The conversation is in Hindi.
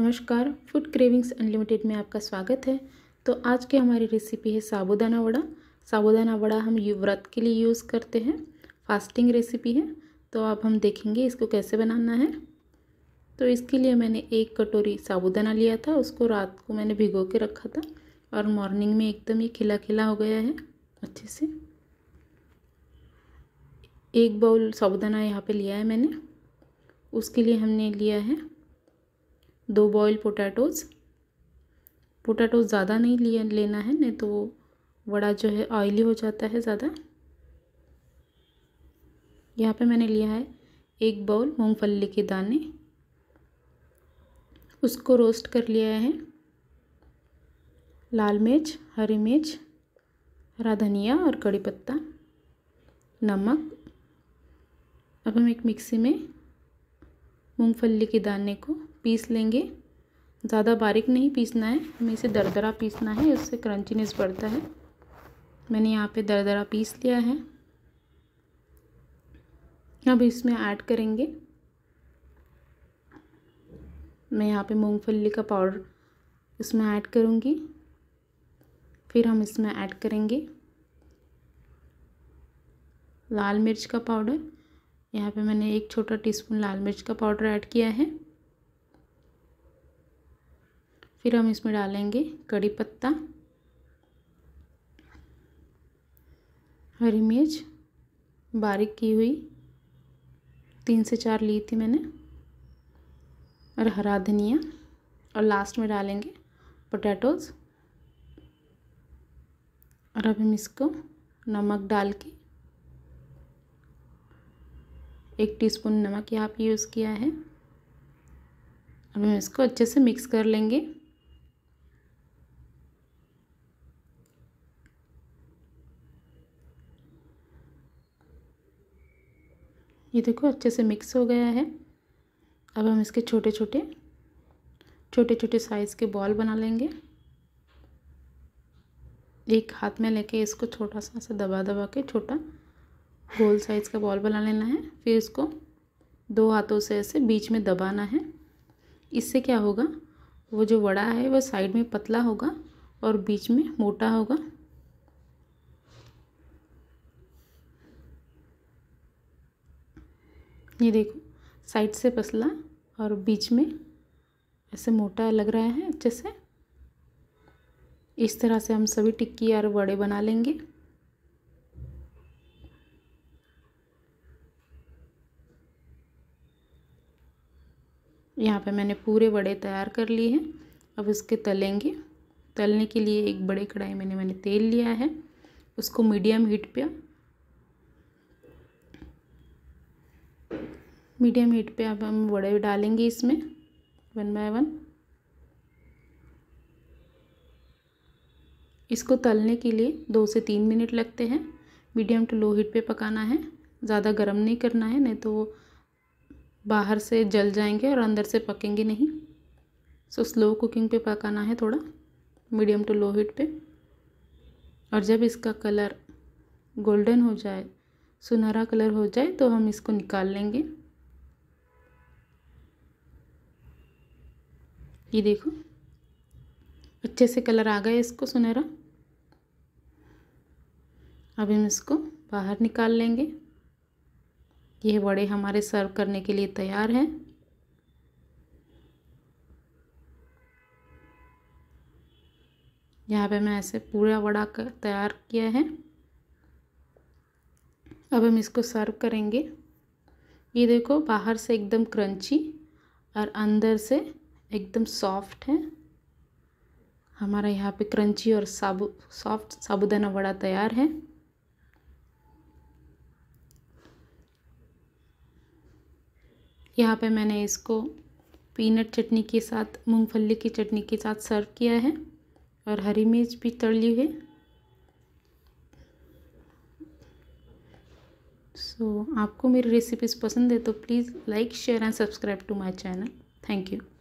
नमस्कार फूड क्रेविंग्स अनलिमिटेड में आपका स्वागत है तो आज की हमारी रेसिपी है साबुदाना वड़ा साबुदाना वड़ा हम व्रत के लिए यूज़ करते हैं फास्टिंग रेसिपी है तो अब हम देखेंगे इसको कैसे बनाना है तो इसके लिए मैंने एक कटोरी साबुदाना लिया था उसको रात को मैंने भिगो के रखा था और मॉर्निंग में एकदम ये खिला खिला हो गया है अच्छे से एक बाउल साबुदाना यहाँ पर लिया है मैंने उसके लिए हमने लिया है दो बॉयल पोटैटोज़ पोटैटो ज़्यादा नहीं लिए लेना है नहीं तो वड़ा जो है ऑयली हो जाता है ज़्यादा यहाँ पे मैंने लिया है एक बाउल मूंगफली के दाने उसको रोस्ट कर लिया है लाल मिर्च हरी मिर्च हरा धनिया और कड़ी पत्ता नमक अब हम एक मिक्सी में मूंगफली के दाने को पीस लेंगे ज़्यादा बारीक नहीं पीसना है हमें इसे दरदरा पीसना है उससे क्रंचीनेस बढ़ता है मैंने यहाँ पे दरदरा पीस लिया है अब इसमें ऐड करेंगे मैं यहाँ पे मूंगफली का पाउडर इसमें ऐड करूँगी फिर हम इसमें ऐड करेंगे लाल मिर्च का पाउडर यहाँ पे मैंने एक छोटा टीस्पून लाल मिर्च का पाउडर ऐड किया है फिर हम इसमें डालेंगे कड़ी पत्ता हरी मिर्च बारीक की हुई तीन से चार ली थी मैंने और हरा धनिया और लास्ट में डालेंगे पोटैटोज़ और अब हम इसको नमक डाल के एक टीस्पून नमक यहाँ पे यूज़ किया है अब हम इसको अच्छे से मिक्स कर लेंगे ये देखो अच्छे से मिक्स हो गया है अब हम इसके छोटे छोटे छोटे छोटे साइज़ के बॉल बना लेंगे एक हाथ में लेके इसको छोटा सा ऐसा दबा दबा के छोटा गोल साइज़ का बॉल बना लेना है फिर इसको दो हाथों से ऐसे बीच में दबाना है इससे क्या होगा वो जो वड़ा है वह साइड में पतला होगा और बीच में मोटा होगा ये देखो साइड से पसला और बीच में ऐसे मोटा लग रहा है अच्छे से इस तरह से हम सभी टिक्की और वड़े बना लेंगे यहाँ पे मैंने पूरे वड़े तैयार कर लिए हैं अब इसके तलेंगे तलने के लिए एक बड़े कढ़ाई मैंने मैंने तेल लिया है उसको मीडियम हीट पे मीडियम हीट पे अब हम वड़े डालेंगे इसमें वन बाय वन इसको तलने के लिए दो से तीन मिनट लगते हैं मीडियम टू लो हीट पे पकाना है ज़्यादा गर्म नहीं करना है नहीं तो वो बाहर से जल जाएंगे और अंदर से पकेंगे नहीं सो स्लो कुकिंग पे पकाना है थोड़ा मीडियम टू लो हीट पे और जब इसका कलर गोल्डन हो जाए सुनहरा कलर हो जाए तो हम इसको निकाल लेंगे ये देखो अच्छे से कलर आ गया इसको सुनहरा अब हम इसको बाहर निकाल लेंगे ये वड़े हमारे सर्व करने के लिए तैयार हैं यहाँ पे मैं ऐसे पूरा वड़ा कर तैयार किया है अब हम इसको सर्व करेंगे ये देखो बाहर से एकदम क्रंची और अंदर से एकदम सॉफ्ट है हमारा यहाँ पे क्रंची और साबु सॉफ्ट साबुदाना वड़ा तैयार है यहाँ पे मैंने इसको पीनट चटनी के साथ मूंगफली की चटनी के साथ सर्व किया है और हरी मिर्च भी तल ली है सो so, आपको मेरी रेसिपीज़ पसंद है तो please like share and subscribe to my channel thank you